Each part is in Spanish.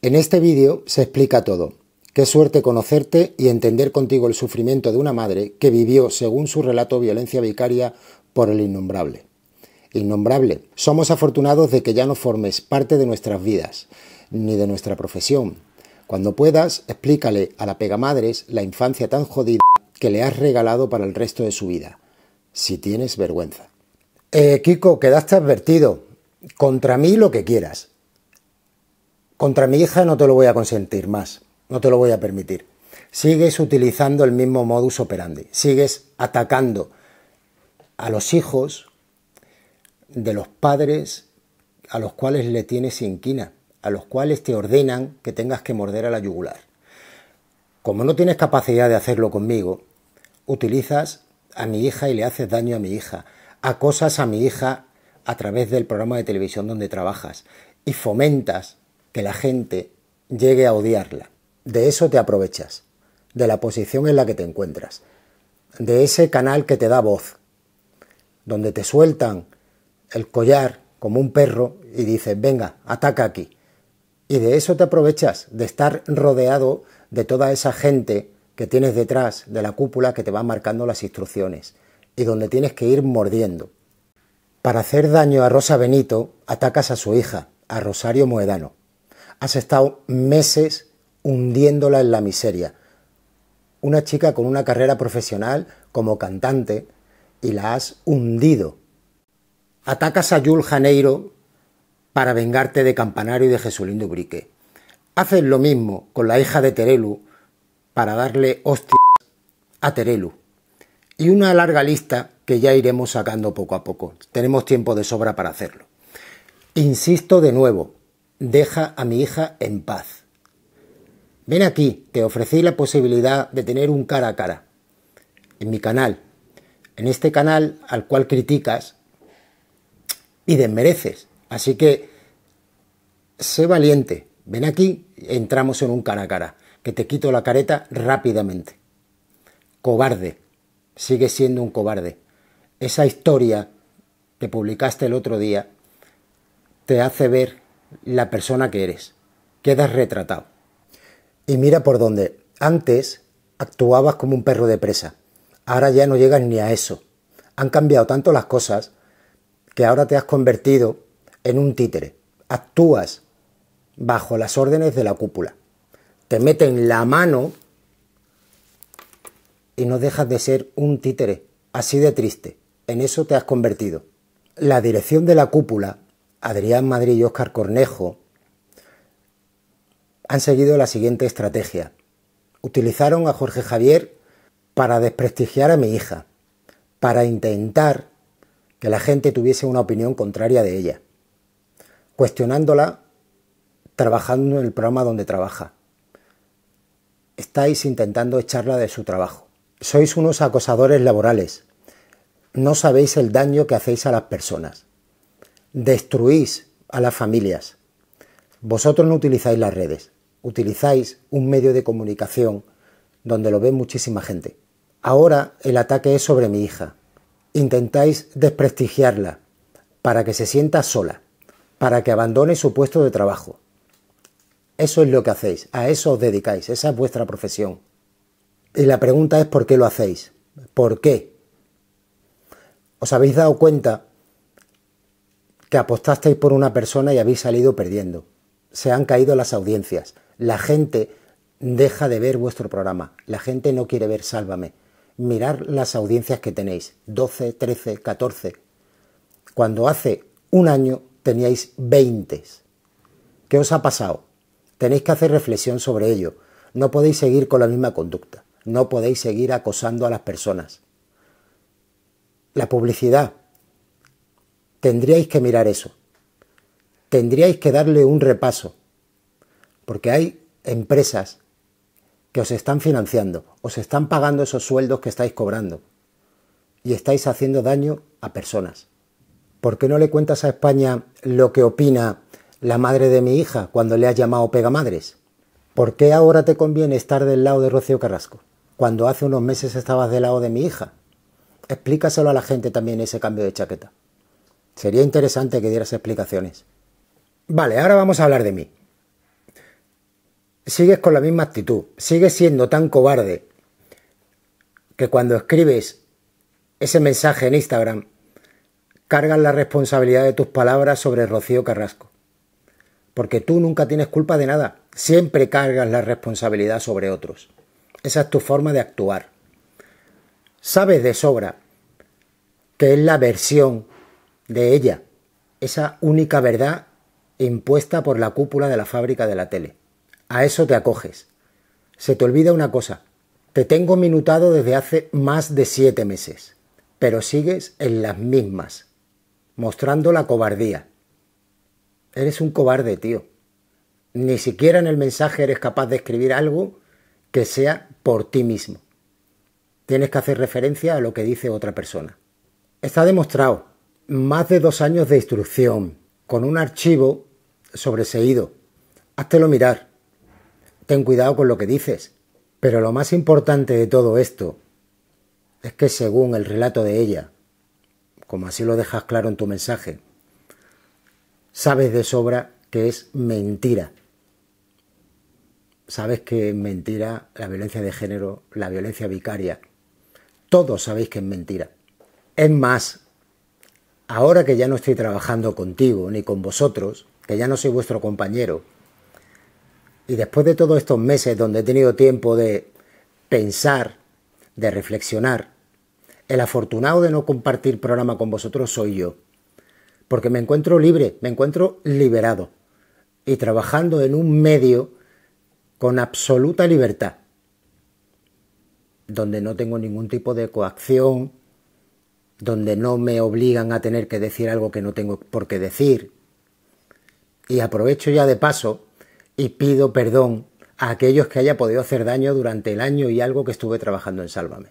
En este vídeo se explica todo. Qué suerte conocerte y entender contigo el sufrimiento de una madre que vivió, según su relato, violencia vicaria por el innombrable. Innombrable. Somos afortunados de que ya no formes parte de nuestras vidas, ni de nuestra profesión. Cuando puedas, explícale a la pegamadres la infancia tan jodida que le has regalado para el resto de su vida, si tienes vergüenza. Eh, Kiko, quedaste advertido. Contra mí lo que quieras. Contra mi hija no te lo voy a consentir más, no te lo voy a permitir. Sigues utilizando el mismo modus operandi, sigues atacando a los hijos de los padres a los cuales le tienes inquina, a los cuales te ordenan que tengas que morder a la yugular. Como no tienes capacidad de hacerlo conmigo, utilizas a mi hija y le haces daño a mi hija, acosas a mi hija a través del programa de televisión donde trabajas y fomentas que la gente llegue a odiarla. De eso te aprovechas, de la posición en la que te encuentras, de ese canal que te da voz, donde te sueltan el collar como un perro y dices, venga, ataca aquí. Y de eso te aprovechas, de estar rodeado de toda esa gente que tienes detrás de la cúpula que te va marcando las instrucciones y donde tienes que ir mordiendo. Para hacer daño a Rosa Benito, atacas a su hija, a Rosario Moedano. Has estado meses hundiéndola en la miseria. Una chica con una carrera profesional como cantante y la has hundido. Atacas a Yul Janeiro para vengarte de Campanario y de Jesulín Dubrique. Haces lo mismo con la hija de Terelu para darle hostias a Terelu. Y una larga lista que ya iremos sacando poco a poco. Tenemos tiempo de sobra para hacerlo. Insisto de nuevo, Deja a mi hija en paz. Ven aquí, te ofrecí la posibilidad de tener un cara a cara. En mi canal. En este canal al cual criticas y desmereces. Así que sé valiente. Ven aquí, entramos en un cara a cara. Que te quito la careta rápidamente. Cobarde. Sigue siendo un cobarde. Esa historia que publicaste el otro día te hace ver la persona que eres. Quedas retratado. Y mira por dónde. Antes actuabas como un perro de presa. Ahora ya no llegas ni a eso. Han cambiado tanto las cosas que ahora te has convertido en un títere. Actúas bajo las órdenes de la cúpula. Te meten la mano y no dejas de ser un títere. Así de triste. En eso te has convertido. La dirección de la cúpula Adrián Madrid y Óscar Cornejo han seguido la siguiente estrategia. Utilizaron a Jorge Javier para desprestigiar a mi hija, para intentar que la gente tuviese una opinión contraria de ella, cuestionándola trabajando en el programa donde trabaja. Estáis intentando echarla de su trabajo. Sois unos acosadores laborales. No sabéis el daño que hacéis a las personas destruís a las familias. Vosotros no utilizáis las redes, utilizáis un medio de comunicación donde lo ve muchísima gente. Ahora el ataque es sobre mi hija. Intentáis desprestigiarla para que se sienta sola, para que abandone su puesto de trabajo. Eso es lo que hacéis, a eso os dedicáis, esa es vuestra profesión. Y la pregunta es por qué lo hacéis, ¿por qué? ¿Os habéis dado cuenta que apostasteis por una persona y habéis salido perdiendo. Se han caído las audiencias. La gente deja de ver vuestro programa. La gente no quiere ver Sálvame. Mirad las audiencias que tenéis. 12, 13, 14. Cuando hace un año teníais 20. ¿Qué os ha pasado? Tenéis que hacer reflexión sobre ello. No podéis seguir con la misma conducta. No podéis seguir acosando a las personas. La publicidad tendríais que mirar eso. Tendríais que darle un repaso. Porque hay empresas que os están financiando, os están pagando esos sueldos que estáis cobrando. Y estáis haciendo daño a personas. ¿Por qué no le cuentas a España lo que opina la madre de mi hija cuando le has llamado pegamadres? ¿Por qué ahora te conviene estar del lado de Rocío Carrasco? Cuando hace unos meses estabas del lado de mi hija. Explícaselo a la gente también ese cambio de chaqueta. Sería interesante que dieras explicaciones. Vale, ahora vamos a hablar de mí. Sigues con la misma actitud, sigues siendo tan cobarde que cuando escribes ese mensaje en Instagram, cargas la responsabilidad de tus palabras sobre Rocío Carrasco. Porque tú nunca tienes culpa de nada, siempre cargas la responsabilidad sobre otros. Esa es tu forma de actuar. Sabes de sobra que es la versión de ella, esa única verdad impuesta por la cúpula de la fábrica de la tele. A eso te acoges. Se te olvida una cosa. Te tengo minutado desde hace más de siete meses, pero sigues en las mismas, mostrando la cobardía. Eres un cobarde, tío. Ni siquiera en el mensaje eres capaz de escribir algo que sea por ti mismo. Tienes que hacer referencia a lo que dice otra persona. Está demostrado más de dos años de instrucción, con un archivo sobreseído. Háztelo mirar. Ten cuidado con lo que dices. Pero lo más importante de todo esto es que según el relato de ella, como así lo dejas claro en tu mensaje, sabes de sobra que es mentira. Sabes que es mentira la violencia de género, la violencia vicaria. Todos sabéis que es mentira. Es más, ahora que ya no estoy trabajando contigo ni con vosotros, que ya no soy vuestro compañero, y después de todos estos meses donde he tenido tiempo de pensar, de reflexionar, el afortunado de no compartir programa con vosotros soy yo, porque me encuentro libre, me encuentro liberado y trabajando en un medio con absoluta libertad, donde no tengo ningún tipo de coacción, donde no me obligan a tener que decir algo que no tengo por qué decir. Y aprovecho ya de paso y pido perdón a aquellos que haya podido hacer daño durante el año y algo que estuve trabajando en Sálvame.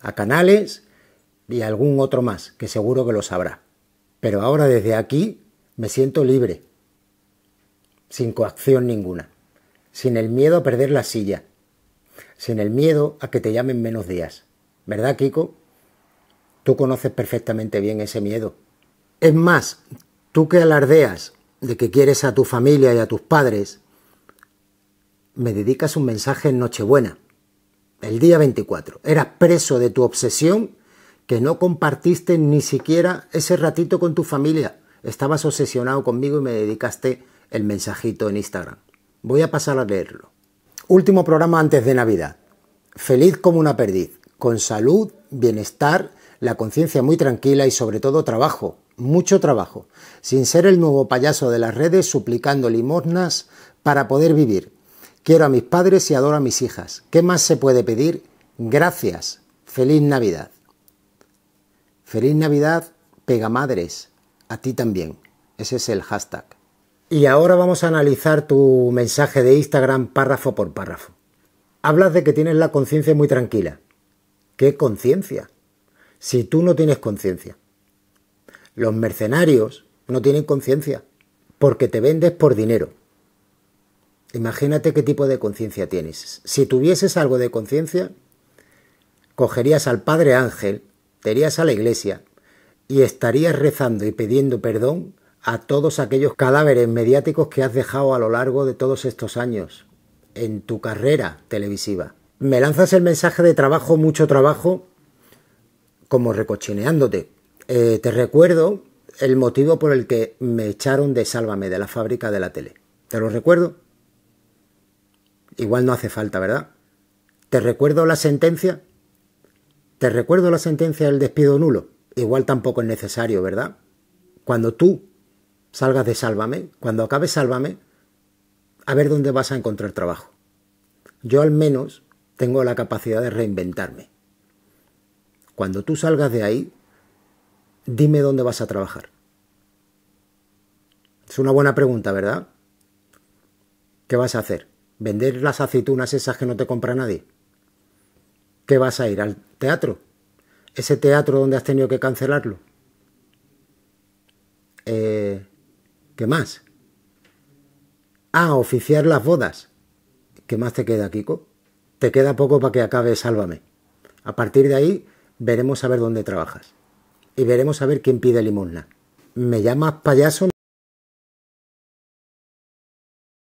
A Canales y a algún otro más, que seguro que lo sabrá. Pero ahora desde aquí me siento libre, sin coacción ninguna, sin el miedo a perder la silla, sin el miedo a que te llamen menos días. ¿Verdad, Kiko? Tú conoces perfectamente bien ese miedo. Es más, tú que alardeas de que quieres a tu familia y a tus padres, me dedicas un mensaje en Nochebuena, el día 24. Eras preso de tu obsesión que no compartiste ni siquiera ese ratito con tu familia. Estabas obsesionado conmigo y me dedicaste el mensajito en Instagram. Voy a pasar a leerlo. Último programa antes de Navidad. Feliz como una perdiz, con salud, bienestar la conciencia muy tranquila y sobre todo trabajo, mucho trabajo, sin ser el nuevo payaso de las redes suplicando limosnas para poder vivir. Quiero a mis padres y adoro a mis hijas. ¿Qué más se puede pedir? Gracias. Feliz Navidad. Feliz Navidad, Pegamadres. A ti también. Ese es el hashtag. Y ahora vamos a analizar tu mensaje de Instagram párrafo por párrafo. Hablas de que tienes la conciencia muy tranquila. ¿Qué conciencia? si tú no tienes conciencia. Los mercenarios no tienen conciencia porque te vendes por dinero. Imagínate qué tipo de conciencia tienes. Si tuvieses algo de conciencia, cogerías al Padre Ángel, te irías a la iglesia y estarías rezando y pidiendo perdón a todos aquellos cadáveres mediáticos que has dejado a lo largo de todos estos años en tu carrera televisiva. Me lanzas el mensaje de trabajo, mucho trabajo, como recochineándote. Eh, te recuerdo el motivo por el que me echaron de Sálvame, de la fábrica de la tele. ¿Te lo recuerdo? Igual no hace falta, ¿verdad? ¿Te recuerdo la sentencia? ¿Te recuerdo la sentencia del despido nulo? Igual tampoco es necesario, ¿verdad? Cuando tú salgas de Sálvame, cuando acabe Sálvame, a ver dónde vas a encontrar trabajo. Yo al menos tengo la capacidad de reinventarme. Cuando tú salgas de ahí, dime dónde vas a trabajar. Es una buena pregunta, ¿verdad? ¿Qué vas a hacer? ¿Vender las aceitunas esas que no te compra nadie? ¿Qué vas a ir? ¿Al teatro? ¿Ese teatro donde has tenido que cancelarlo? Eh, ¿Qué más? Ah, oficiar las bodas. ¿Qué más te queda, Kiko? Te queda poco para que acabe Sálvame. A partir de ahí, veremos a ver dónde trabajas. Y veremos a ver quién pide limosna. ¿Me llamas payaso?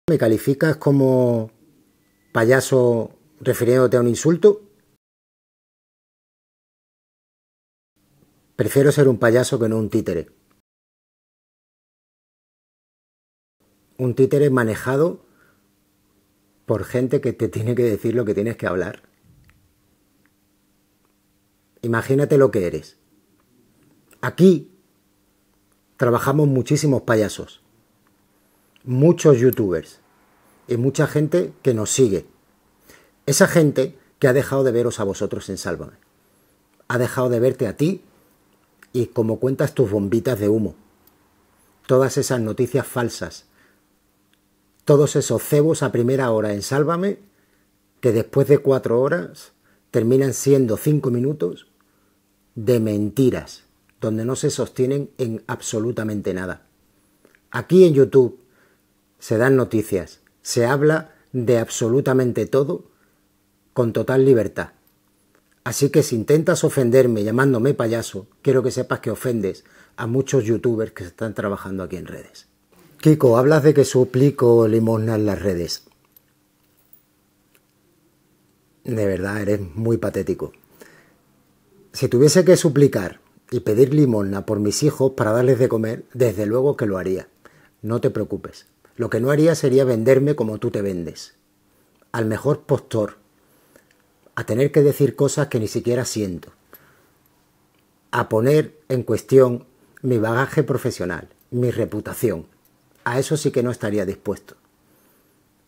¿Me calificas como payaso refiriéndote a un insulto? Prefiero ser un payaso que no un títere. Un títere manejado por gente que te tiene que decir lo que tienes que hablar imagínate lo que eres. Aquí trabajamos muchísimos payasos, muchos youtubers y mucha gente que nos sigue. Esa gente que ha dejado de veros a vosotros en Sálvame. Ha dejado de verte a ti y como cuentas tus bombitas de humo. Todas esas noticias falsas. Todos esos cebos a primera hora en Sálvame que después de cuatro horas terminan siendo cinco minutos de mentiras, donde no se sostienen en absolutamente nada. Aquí en YouTube se dan noticias, se habla de absolutamente todo con total libertad. Así que si intentas ofenderme llamándome payaso, quiero que sepas que ofendes a muchos youtubers que están trabajando aquí en redes. Kiko, hablas de que suplico limosna en las redes. De verdad, eres muy patético. Si tuviese que suplicar y pedir limosna por mis hijos para darles de comer, desde luego que lo haría. No te preocupes. Lo que no haría sería venderme como tú te vendes. Al mejor postor. A tener que decir cosas que ni siquiera siento. A poner en cuestión mi bagaje profesional, mi reputación. A eso sí que no estaría dispuesto.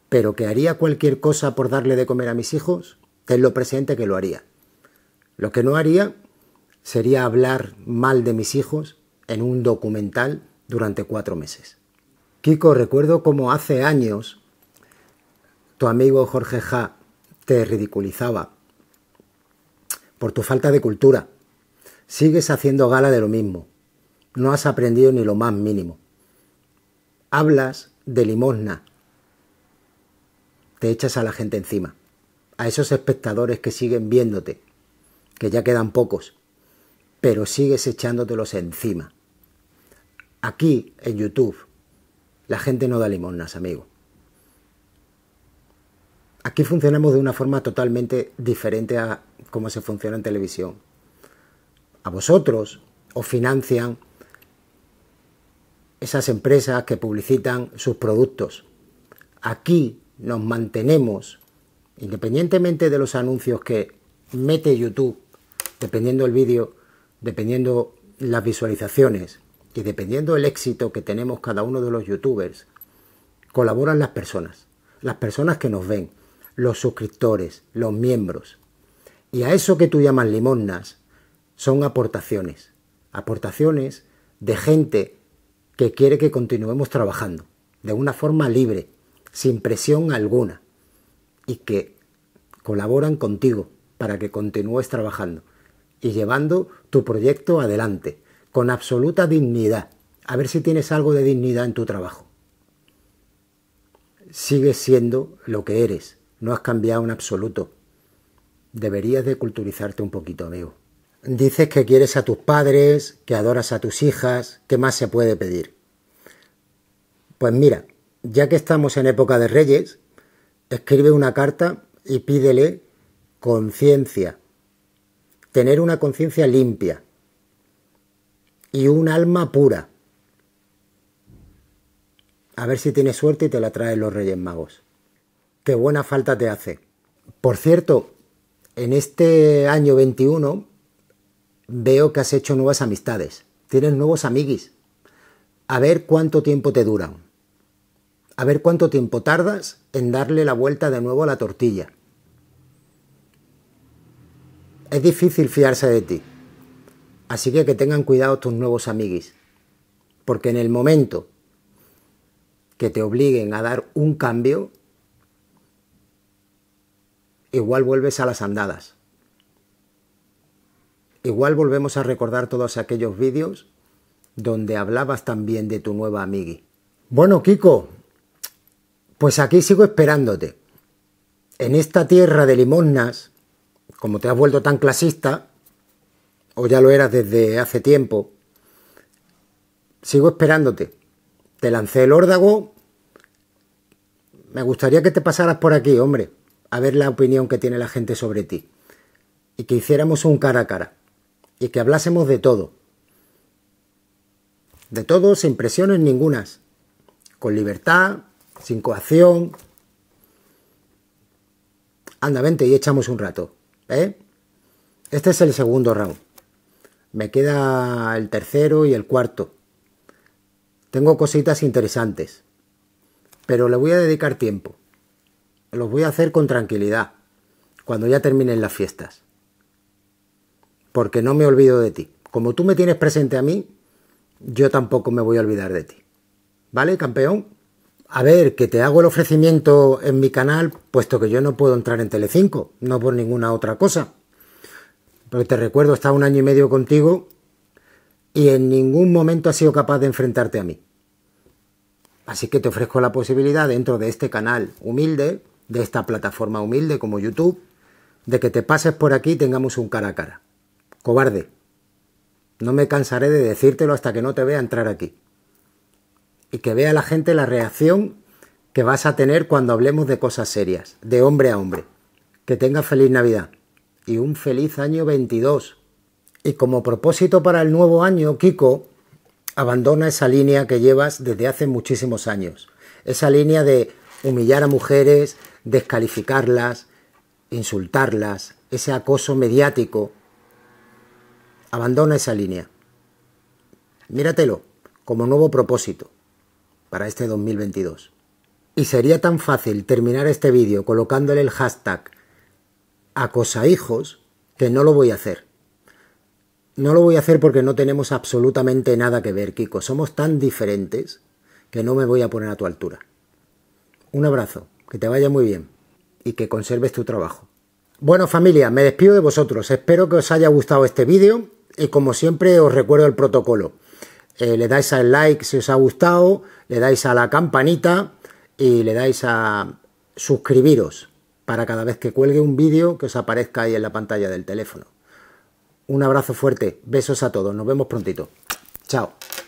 Pero que haría cualquier cosa por darle de comer a mis hijos, tenlo presente que lo haría. Lo que no haría sería hablar mal de mis hijos en un documental durante cuatro meses. Kiko, recuerdo cómo hace años tu amigo Jorge Ja te ridiculizaba por tu falta de cultura. Sigues haciendo gala de lo mismo. No has aprendido ni lo más mínimo. Hablas de limosna. Te echas a la gente encima. A esos espectadores que siguen viéndote que ya quedan pocos, pero sigues echándotelos encima. Aquí, en YouTube, la gente no da limosnas, amigo. Aquí funcionamos de una forma totalmente diferente a cómo se funciona en televisión. A vosotros os financian esas empresas que publicitan sus productos. Aquí nos mantenemos, independientemente de los anuncios que mete YouTube dependiendo el vídeo, dependiendo las visualizaciones y dependiendo el éxito que tenemos cada uno de los youtubers, colaboran las personas, las personas que nos ven, los suscriptores, los miembros. Y a eso que tú llamas limosnas son aportaciones, aportaciones de gente que quiere que continuemos trabajando de una forma libre, sin presión alguna, y que colaboran contigo para que continúes trabajando y llevando tu proyecto adelante, con absoluta dignidad. A ver si tienes algo de dignidad en tu trabajo. Sigues siendo lo que eres, no has cambiado en absoluto. Deberías de culturizarte un poquito, amigo. Dices que quieres a tus padres, que adoras a tus hijas, ¿qué más se puede pedir? Pues mira, ya que estamos en época de reyes, escribe una carta y pídele conciencia tener una conciencia limpia y un alma pura. A ver si tienes suerte y te la traen los Reyes Magos. Qué buena falta te hace. Por cierto, en este año 21 veo que has hecho nuevas amistades. Tienes nuevos amiguis. A ver cuánto tiempo te duran. A ver cuánto tiempo tardas en darle la vuelta de nuevo a la tortilla. Es difícil fiarse de ti. Así que que tengan cuidado tus nuevos amiguis. Porque en el momento que te obliguen a dar un cambio, igual vuelves a las andadas. Igual volvemos a recordar todos aquellos vídeos donde hablabas también de tu nueva amigui. Bueno, Kiko, pues aquí sigo esperándote. En esta tierra de limosnas, como te has vuelto tan clasista, o ya lo eras desde hace tiempo, sigo esperándote. Te lancé el órdago. Me gustaría que te pasaras por aquí, hombre, a ver la opinión que tiene la gente sobre ti. Y que hiciéramos un cara a cara. Y que hablásemos de todo. De todo, sin presiones ningunas. Con libertad, sin coacción. Anda, vente y echamos un rato. ¿eh? Este es el segundo round. Me queda el tercero y el cuarto. Tengo cositas interesantes. Pero le voy a dedicar tiempo. Los voy a hacer con tranquilidad. Cuando ya terminen las fiestas. Porque no me olvido de ti. Como tú me tienes presente a mí, yo tampoco me voy a olvidar de ti. ¿Vale, campeón? a ver, que te hago el ofrecimiento en mi canal, puesto que yo no puedo entrar en Telecinco, no por ninguna otra cosa. Pero te recuerdo, he estado un año y medio contigo y en ningún momento has sido capaz de enfrentarte a mí. Así que te ofrezco la posibilidad dentro de este canal humilde, de esta plataforma humilde como YouTube, de que te pases por aquí y tengamos un cara a cara. Cobarde. No me cansaré de decírtelo hasta que no te vea entrar aquí y que vea la gente la reacción que vas a tener cuando hablemos de cosas serias, de hombre a hombre. Que tengas feliz Navidad y un feliz año 22. Y como propósito para el nuevo año, Kiko, abandona esa línea que llevas desde hace muchísimos años. Esa línea de humillar a mujeres, descalificarlas, insultarlas, ese acoso mediático. Abandona esa línea. Míratelo como nuevo propósito para este 2022. Y sería tan fácil terminar este vídeo colocándole el hashtag hijos que no lo voy a hacer. No lo voy a hacer porque no tenemos absolutamente nada que ver, Kiko. Somos tan diferentes que no me voy a poner a tu altura. Un abrazo, que te vaya muy bien y que conserves tu trabajo. Bueno familia, me despido de vosotros. Espero que os haya gustado este vídeo y como siempre os recuerdo el protocolo. Eh, le dais al like si os ha gustado, le dais a la campanita y le dais a suscribiros para cada vez que cuelgue un vídeo que os aparezca ahí en la pantalla del teléfono. Un abrazo fuerte, besos a todos, nos vemos prontito. Chao.